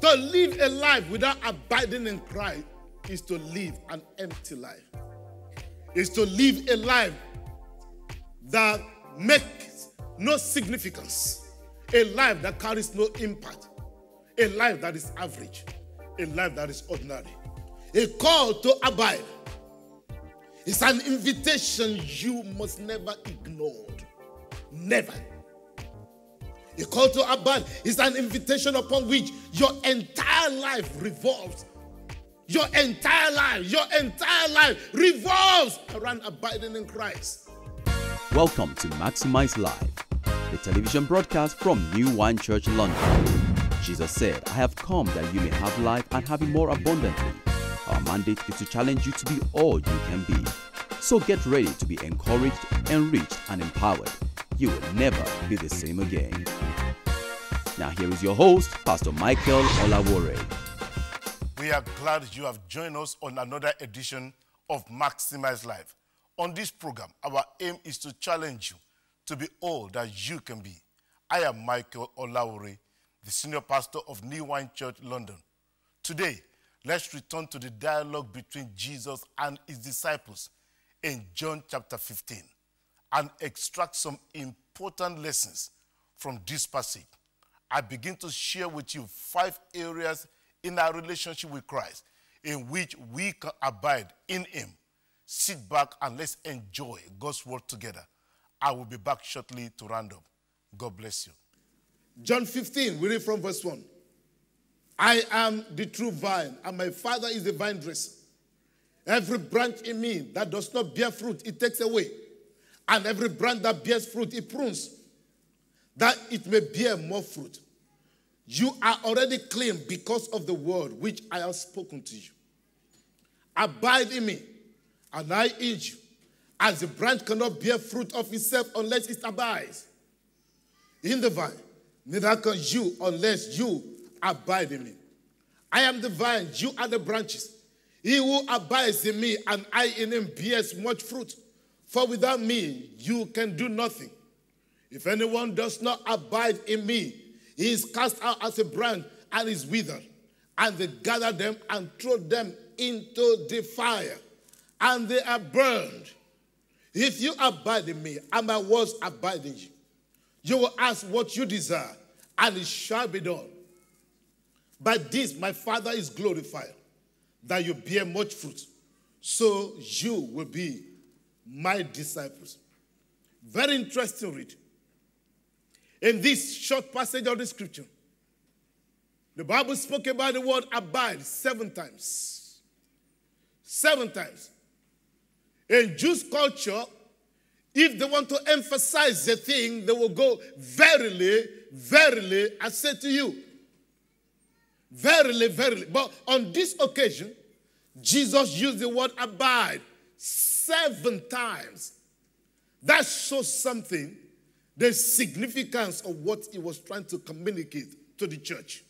To live a life without abiding in Christ is to live an empty life. Is to live a life that makes no significance, a life that carries no impact, a life that is average, a life that is ordinary. A call to abide is an invitation you must never ignore. Never. The call to abide is an invitation upon which your entire life revolves. Your entire life, your entire life revolves around abiding in Christ. Welcome to Maximize Life, the television broadcast from New Wine Church, London. Jesus said, I have come that you may have life and have it more abundantly. Our mandate is to challenge you to be all you can be. So get ready to be encouraged, enriched, and empowered you will never be the same again. Now here is your host, Pastor Michael Olawore. We are glad you have joined us on another edition of Maximize Life. On this program, our aim is to challenge you to be all that you can be. I am Michael Olawore, the senior pastor of New Wine Church, London. Today, let's return to the dialogue between Jesus and his disciples in John chapter 15 and extract some important lessons from this passage. I begin to share with you five areas in our relationship with Christ in which we can abide in Him. Sit back and let's enjoy God's word together. I will be back shortly to round up. God bless you. John 15, we read from verse 1. I am the true vine, and my Father is the vine dresser. Every branch in me that does not bear fruit, it takes away. And every branch that bears fruit, it prunes, that it may bear more fruit. You are already clean because of the word which I have spoken to you. Abide in me, and I in you. As the branch cannot bear fruit of itself unless it abides in the vine, neither can you unless you abide in me. I am the vine, you are the branches. He who abides in me and I in him bears much fruit. For without me, you can do nothing. If anyone does not abide in me, he is cast out as a branch and is withered. And they gather them and throw them into the fire, and they are burned. If you abide in me, and my words abide in you, you will ask what you desire, and it shall be done. By this my Father is glorified, that you bear much fruit, so you will be my disciples. Very interesting read. In this short passage of the scripture, the Bible spoke about the word abide seven times. Seven times. In Jewish culture, if they want to emphasize a thing, they will go, Verily, verily, I say to you. Verily, verily. But on this occasion, Jesus used the word abide seven times. That shows something, the significance of what he was trying to communicate to the church,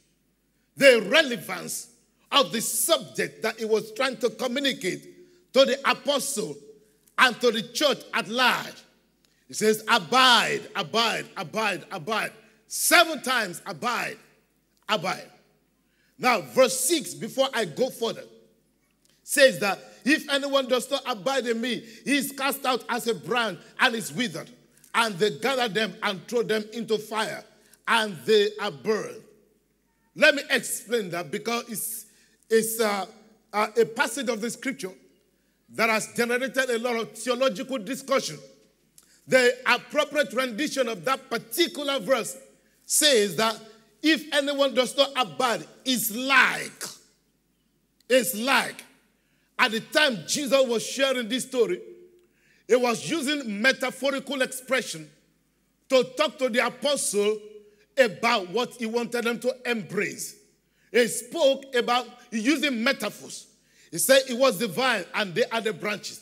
the relevance of the subject that he was trying to communicate to the apostle and to the church at large. He says, Abide, abide, abide, abide. Seven times, abide, abide. Now, verse 6, before I go further, says that if anyone does not abide in me, he is cast out as a branch and is withered. And they gather them and throw them into fire, and they are burned. Let me explain that because it's, it's uh, uh, a passage of the scripture that has generated a lot of theological discussion. The appropriate rendition of that particular verse says that if anyone does not abide, it's like, it's like at the time Jesus was sharing this story, he was using metaphorical expression to talk to the apostle about what he wanted them to embrace. He spoke about using metaphors. He said it was the vine and they are the branches.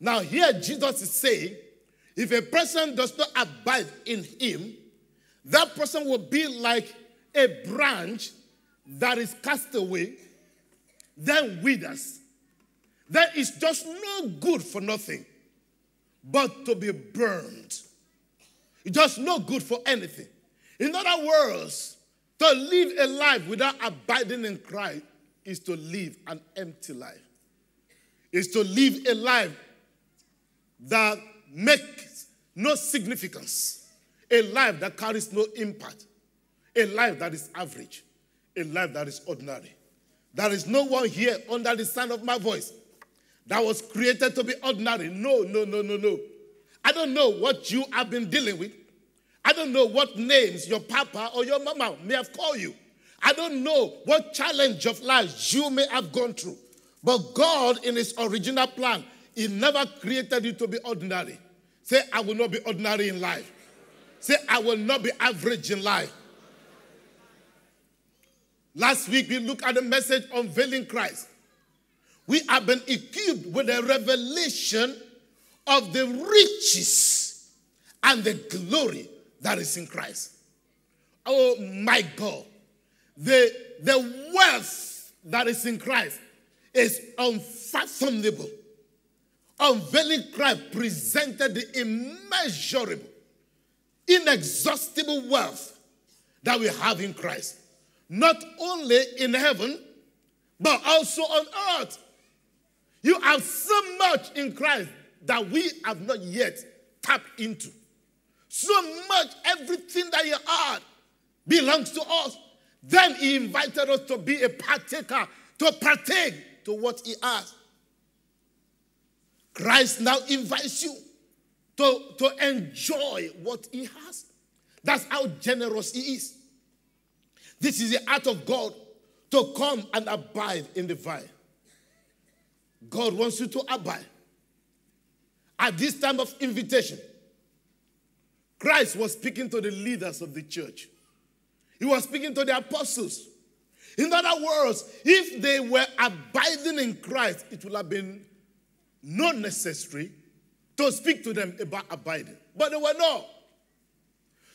Now, here Jesus is saying if a person does not abide in him, that person will be like a branch that is cast away, then withers that is just no good for nothing but to be burned. It's just no good for anything. In other words, to live a life without abiding in Christ is to live an empty life. Is to live a life that makes no significance, a life that carries no impact, a life that is average, a life that is ordinary. There is no one here under the sound of my voice that was created to be ordinary. No, no, no, no, no. I don't know what you have been dealing with. I don't know what names your papa or your mama may have called you. I don't know what challenge of life you may have gone through. But God, in His original plan, He never created you to be ordinary. Say, I will not be ordinary in life. Say, I will not be average in life. Last week, we looked at the message unveiling Christ we have been equipped with a revelation of the riches and the glory that is in Christ. Oh my God. The, the wealth that is in Christ is unfathomable. Unveiling Christ presented the immeasurable, inexhaustible wealth that we have in Christ, not only in heaven, but also on earth. You have so much in Christ that we have not yet tapped into. So much, everything that you are belongs to us. Then he invited us to be a partaker, to partake to what he has. Christ now invites you to, to enjoy what he has. That's how generous he is. This is the art of God to come and abide in the vine. God wants you to abide. At this time of invitation, Christ was speaking to the leaders of the church. He was speaking to the apostles. In other words, if they were abiding in Christ, it would have been not necessary to speak to them about abiding. But they were not.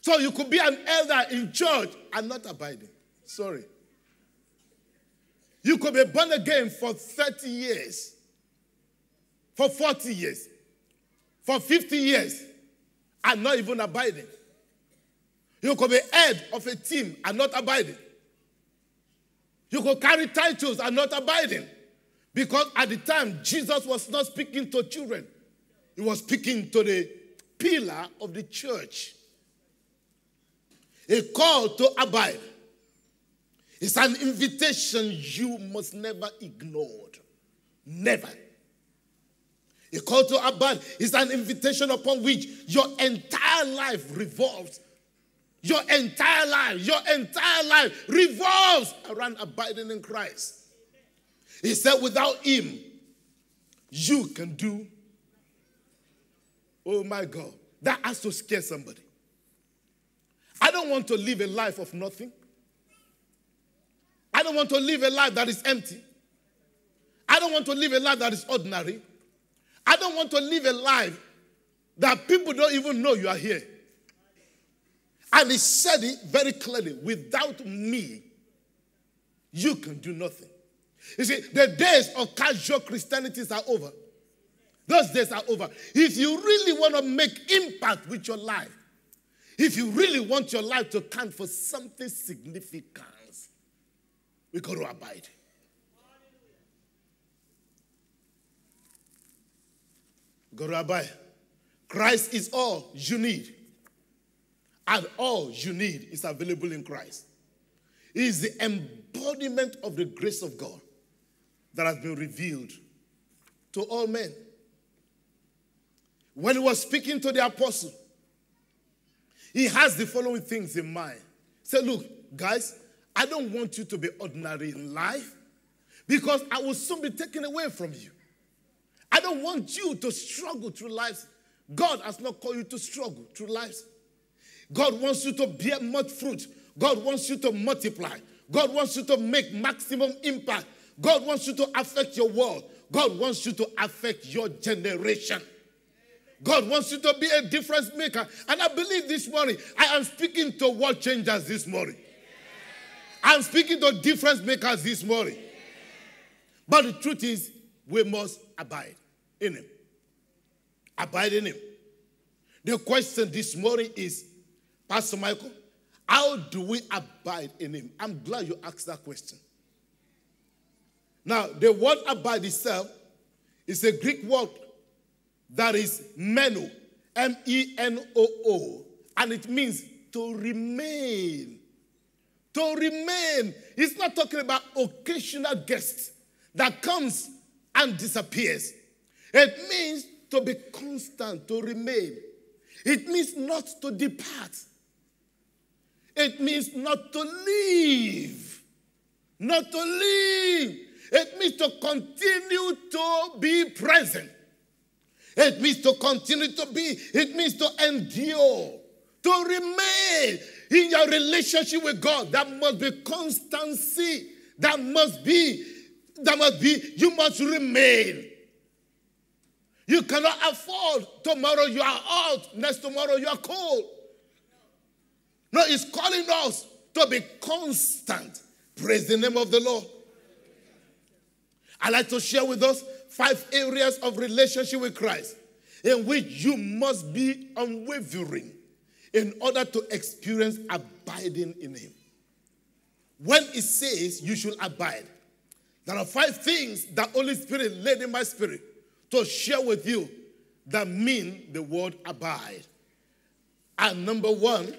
So you could be an elder in church and not abiding. Sorry. You could be born again for 30 years, for 40 years, for 50 years, and not even abiding. You could be head of a team and not abiding. You could carry titles and not abiding. Because at the time, Jesus was not speaking to children, he was speaking to the pillar of the church. A call to abide. It's an invitation you must never ignore. Never. A call to abide is an invitation upon which your entire life revolves. Your entire life, your entire life revolves around abiding in Christ. He said, without him, you can do. Oh my God. That has to scare somebody. I don't want to live a life of nothing. I don't want to live a life that is empty. I don't want to live a life that is ordinary. I don't want to live a life that people don't even know you are here. And he said it very clearly without me, you can do nothing. You see, the days of casual Christianities are over. Those days are over. If you really want to make impact with your life, if you really want your life to count for something significant, we got to abide. We got to abide. Christ is all you need. And all you need is available in Christ. He is the embodiment of the grace of God that has been revealed to all men. When he was speaking to the apostle, he has the following things in mind. Say, look, guys, I don't want you to be ordinary in life because I will soon be taken away from you. I don't want you to struggle through life. God has not called you to struggle through life. God wants you to bear much fruit. God wants you to multiply. God wants you to make maximum impact. God wants you to affect your world. God wants you to affect your generation. God wants you to be a difference maker. And I believe this morning, I am speaking to world changers this morning. I'm speaking to difference makers this morning. But the truth is, we must abide in Him. Abide in Him. The question this morning is, Pastor Michael, how do we abide in Him? I'm glad you asked that question. Now, the word abide itself is a Greek word that is meno, M E N O O, and it means to remain to remain. He's not talking about occasional guests that comes and disappears. It means to be constant, to remain. It means not to depart. It means not to leave. Not to leave. It means to continue to be present. It means to continue to be. It means to endure, to remain. In your relationship with God, that must be constancy. That must be, that must be, you must remain. You cannot afford tomorrow you are out, next tomorrow you are cold. No, it's calling us to be constant. Praise the name of the Lord. I like to share with us five areas of relationship with Christ in which you must be unwavering in order to experience abiding in Him. When it says you should abide, there are five things that Holy Spirit laid in my spirit to share with you that mean the word abide. And number one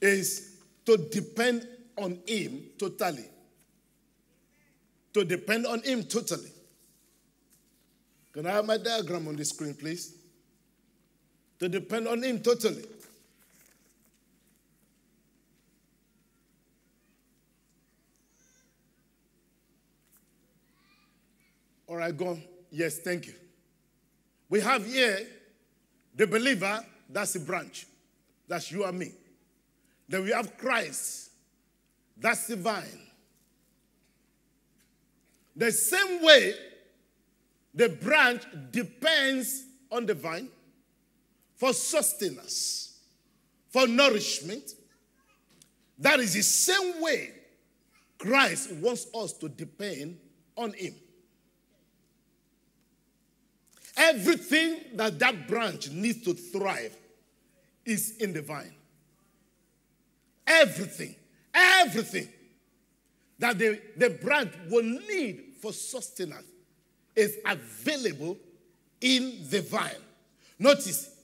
is to depend on Him totally. To depend on Him totally. Can I have my diagram on the screen, please? to depend on Him totally. All right, go. On. Yes, thank you. We have here the believer, that's the branch. That's you and me. Then we have Christ, that's the vine. The same way the branch depends on the vine, for sustenance, for nourishment. That is the same way Christ wants us to depend on Him. Everything that that branch needs to thrive is in the vine. Everything, everything that the, the branch will need for sustenance is available in the vine. Notice,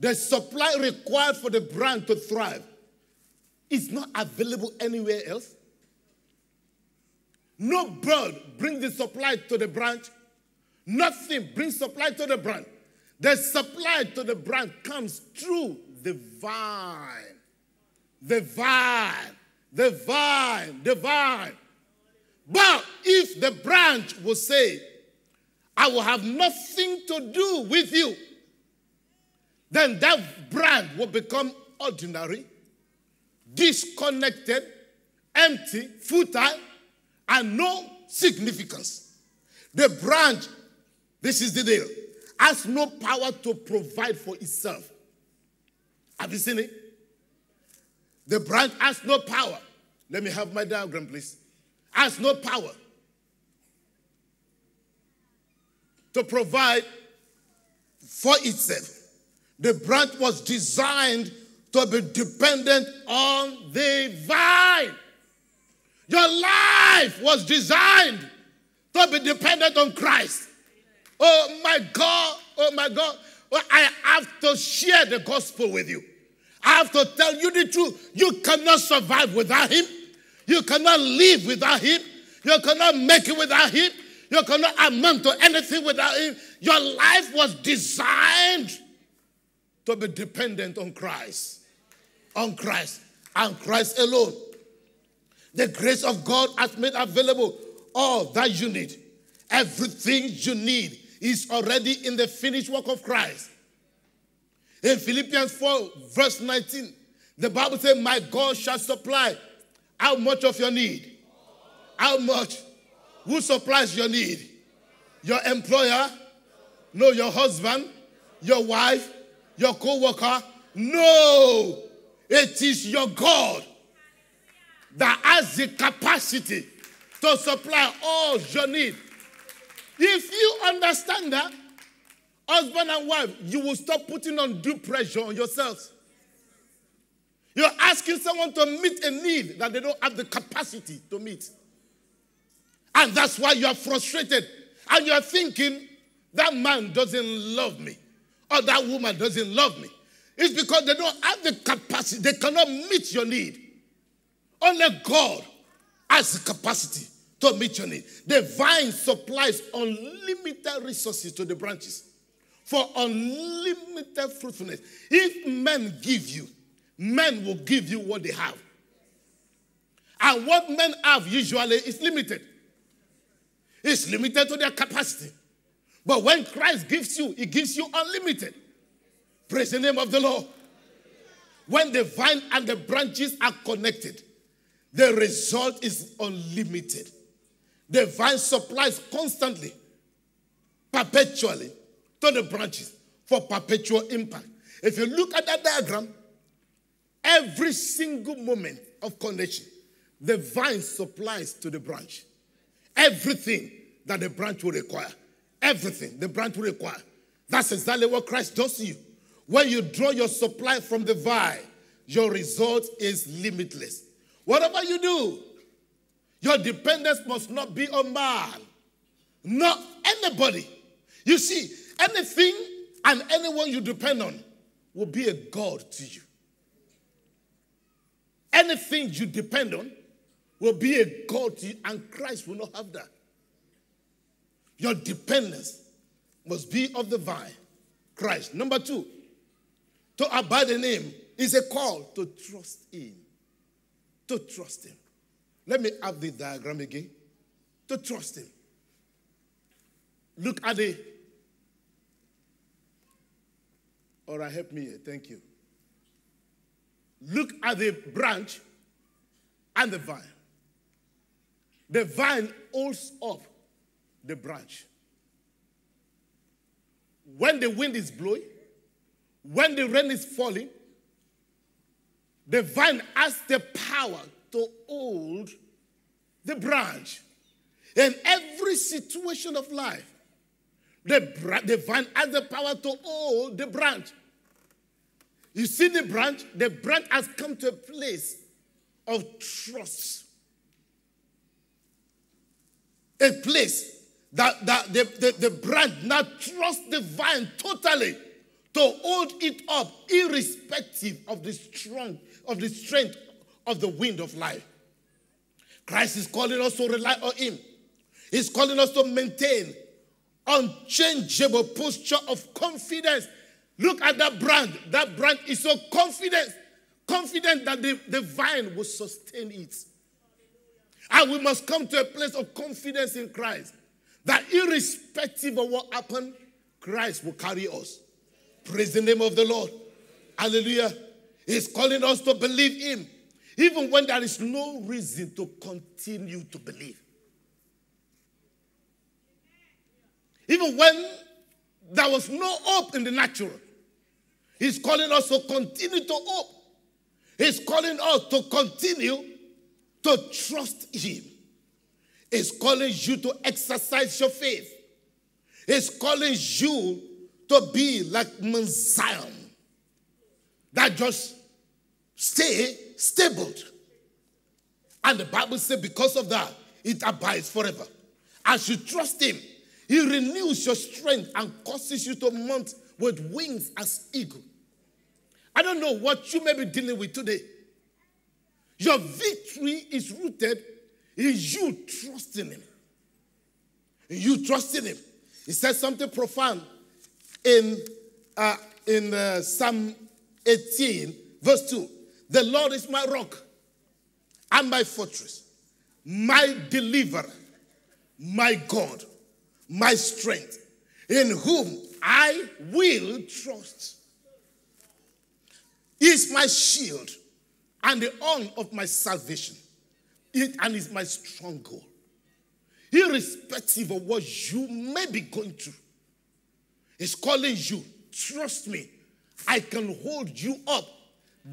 the supply required for the brand to thrive is not available anywhere else. No bird brings the supply to the branch. Nothing brings supply to the branch. The supply to the branch comes through the vine. The vine. The vine. The vine. But if the branch will say, I will have nothing to do with you, then that brand will become ordinary, disconnected, empty, futile, and no significance. The brand, this is the deal, has no power to provide for itself. Have you seen it? The brand has no power. Let me have my diagram, please. Has no power to provide for itself. The branch was designed to be dependent on the vine. Your life was designed to be dependent on Christ. Oh my God, oh my God. I have to share the gospel with you. I have to tell you the truth. You cannot survive without Him. You cannot live without Him. You cannot make it without Him. You cannot amount to anything without Him. Your life was designed to be dependent on Christ. On Christ and Christ alone. The grace of God has made available all that you need. Everything you need is already in the finished work of Christ. In Philippians 4, verse 19, the Bible says, My God shall supply how much of your need? How much? Who supplies your need? Your employer? No, your husband? Your wife? your co worker? No, it is your God that has the capacity to supply all your need. If you understand that, husband and wife, you will stop putting undue pressure on yourselves. You're asking someone to meet a need that they don't have the capacity to meet. And that's why you are frustrated. And you're thinking, that man doesn't love me or oh, that woman doesn't love me. It's because they don't have the capacity, they cannot meet your need. Only God has the capacity to meet your need. The vine supplies unlimited resources to the branches for unlimited fruitfulness. If men give you, men will give you what they have. And what men have usually is limited. It's limited to their capacity. But when Christ gives you, he gives you unlimited. Praise the name of the Lord. When the vine and the branches are connected, the result is unlimited. The vine supplies constantly, perpetually, to the branches for perpetual impact. If you look at that diagram, every single moment of connection, the vine supplies to the branch everything that the branch will require. Everything the branch will require. That's exactly what Christ does to you. When you draw your supply from the vine, your result is limitless. Whatever you do, your dependence must not be on man, not anybody. You see, anything and anyone you depend on will be a God to you. Anything you depend on will be a God to you, and Christ will not have that. Your dependence must be of the vine, Christ. Number two, to abide in Him is a call to trust Him. To trust Him. Let me have the diagram again. To trust Him. Look at the. All right, help me here. Thank you. Look at the branch and the vine. The vine holds up the branch. When the wind is blowing, when the rain is falling, the vine has the power to hold the branch. In every situation of life, the, the vine has the power to hold the branch. You see the branch? The branch has come to a place of trust. A place that, that the, the, the branch now trusts the vine totally to hold it up, irrespective of the strong, of the strength of the wind of life. Christ is calling us to rely on Him. He's calling us to maintain unchangeable posture of confidence. Look at that brand. That brand is so confident, confident that the, the vine will sustain it. And we must come to a place of confidence in Christ. That irrespective of what happened, Christ will carry us. Praise the name of the Lord. Hallelujah. He's calling us to believe Him, even when there is no reason to continue to believe. Even when there was no hope in the natural, He's calling us to continue to hope. He's calling us to continue to trust Him. Is calling you to exercise your faith. He's calling you to be like Mount Zion that just stay stable. And the Bible says, because of that, it abides forever. As you trust Him, He renews your strength and causes you to mount with wings as eagle. I don't know what you may be dealing with today. Your victory is rooted is you trusting him. You trusting him. He says something profound in, uh, in uh, Psalm 18, verse 2. The Lord is my rock and my fortress, my deliverer, my God, my strength, in whom I will trust. He is my shield and the horn of my salvation it, and it's my strong goal, Irrespective of what you may be going through, it's calling you. Trust me, I can hold you up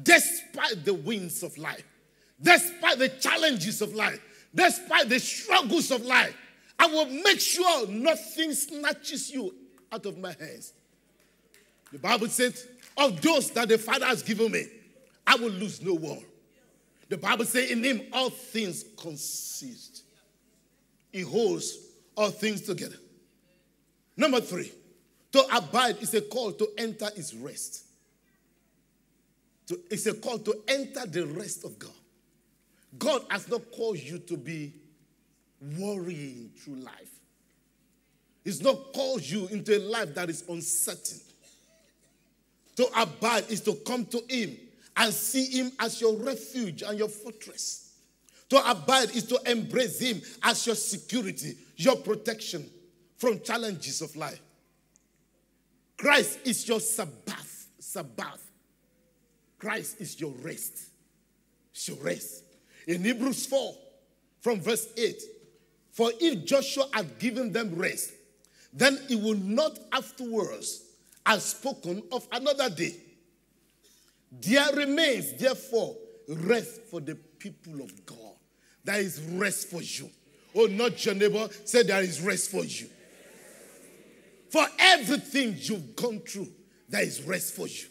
despite the winds of life, despite the challenges of life, despite the struggles of life. I will make sure nothing snatches you out of my hands. The Bible says, Of those that the Father has given me, I will lose no one. The Bible says in him all things consist. He holds all things together. Number three, to abide is a call to enter his rest. To, it's a call to enter the rest of God. God has not called you to be worrying through life. He's not called you into a life that is uncertain. To abide is to come to Him and see him as your refuge and your fortress. To abide is to embrace him as your security, your protection from challenges of life. Christ is your Sabbath, Sabbath. Christ is your rest. It's your rest. In Hebrews 4, from verse 8, for if Joshua had given them rest, then he would not afterwards have spoken of another day. There remains, therefore, rest for the people of God. There is rest for you. Oh, not your neighbor. Say, there is rest for you. For everything you've gone through, there is rest for you.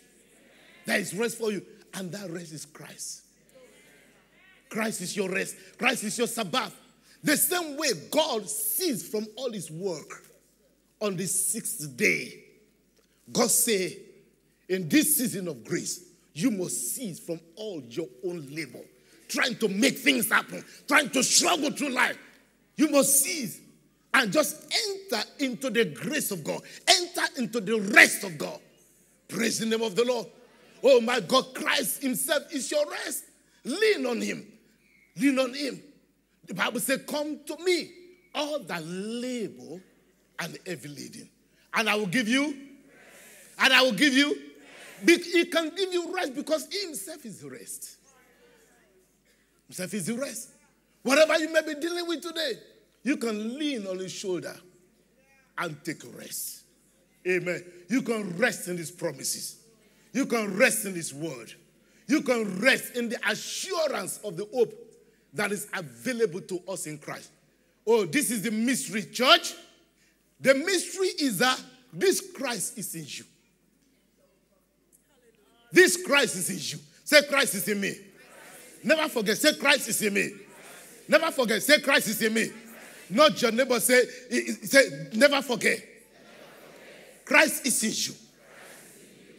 There is rest for you. And that rest is Christ. Christ is your rest. Christ is your Sabbath. The same way God ceased from all his work on the sixth day. God say, in this season of grace, you must cease from all your own labor, trying to make things happen, trying to struggle through life. You must cease and just enter into the grace of God, enter into the rest of God. Praise the name of the Lord. Oh my God, Christ Himself is your rest. Lean on Him. Lean on Him. The Bible says, Come to me, all that labor and heavy laden, and I will give you, and I will give you he can give you rest because He Himself is rest. Himself is rest. Whatever you may be dealing with today, you can lean on His shoulder and take rest. Amen. You can rest in His promises. You can rest in His word. You can rest in the assurance of the hope that is available to us in Christ. Oh, this is the mystery, church. The mystery is that this Christ is in you. This Christ is in you. Say, Christ is in me. Never forget, say, Christ is in me. Never forget, say, Christ is in me. Not your neighbor, say, say Never forget. Christ is in you.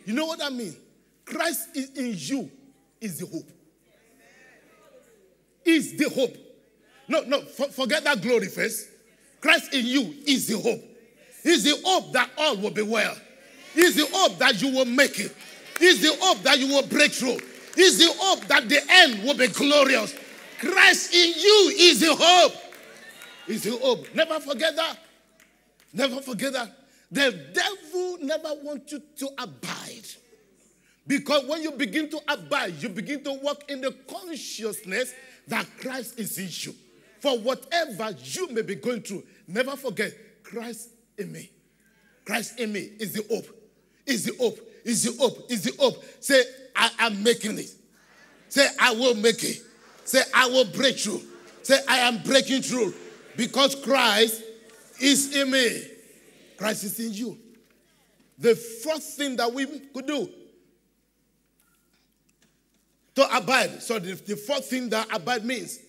You know what I mean? Christ is in you is the hope. Is the hope. No, no, for, forget that glory first. Christ in you is the hope. Is the hope that all will be well. Is the hope that you will make it. Is the hope that you will break through. Is the hope that the end will be glorious. Christ in you is the hope. Is the hope. Never forget that. Never forget that. The devil never wants you to abide. Because when you begin to abide, you begin to walk in the consciousness that Christ is in you. For whatever you may be going through, never forget Christ in me. Christ in me is the hope. Is the hope. Is the hope. Is the hope. Say, I am making it. Say, I will make it. Say, I will break through. Say, I am breaking through. Because Christ is in me. Christ is in you. The first thing that we could do to abide. So the, the fourth thing that abide means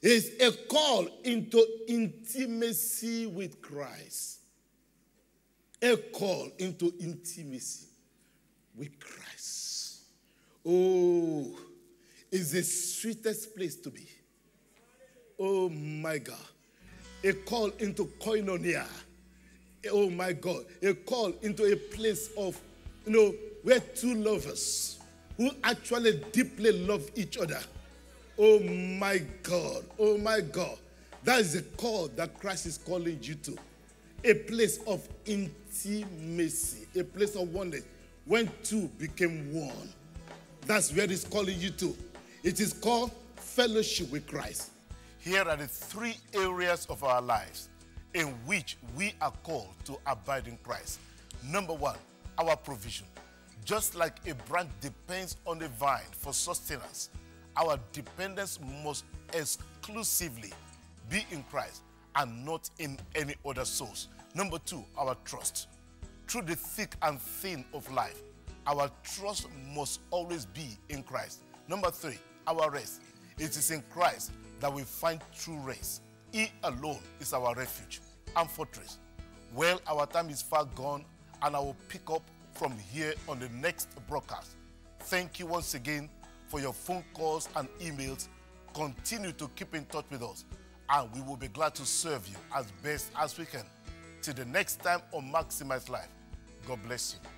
is a call into intimacy with Christ. A call into intimacy with Christ. Oh, it's the sweetest place to be. Oh my God. A call into koinonia. Oh my God. A call into a place of, you know, where two lovers who actually deeply love each other. Oh my God. Oh my God. That is a call that Christ is calling you to. A place of intimacy, a place of oneness, when two became one. That's where it's calling you to. It is called fellowship with Christ. Here are the three areas of our lives in which we are called to abide in Christ. Number one, our provision. Just like a branch depends on the vine for sustenance, our dependence must exclusively be in Christ and not in any other source. Number two, our trust through the thick and thin of life, our trust must always be in Christ. Number three, our rest. It is in Christ that we find true rest. He alone is our refuge and fortress. Well, our time is far gone, and I will pick up from here on the next broadcast. Thank you once again for your phone calls and emails. Continue to keep in touch with us, and we will be glad to serve you as best as we can till the next time on Maximize Life. God bless you.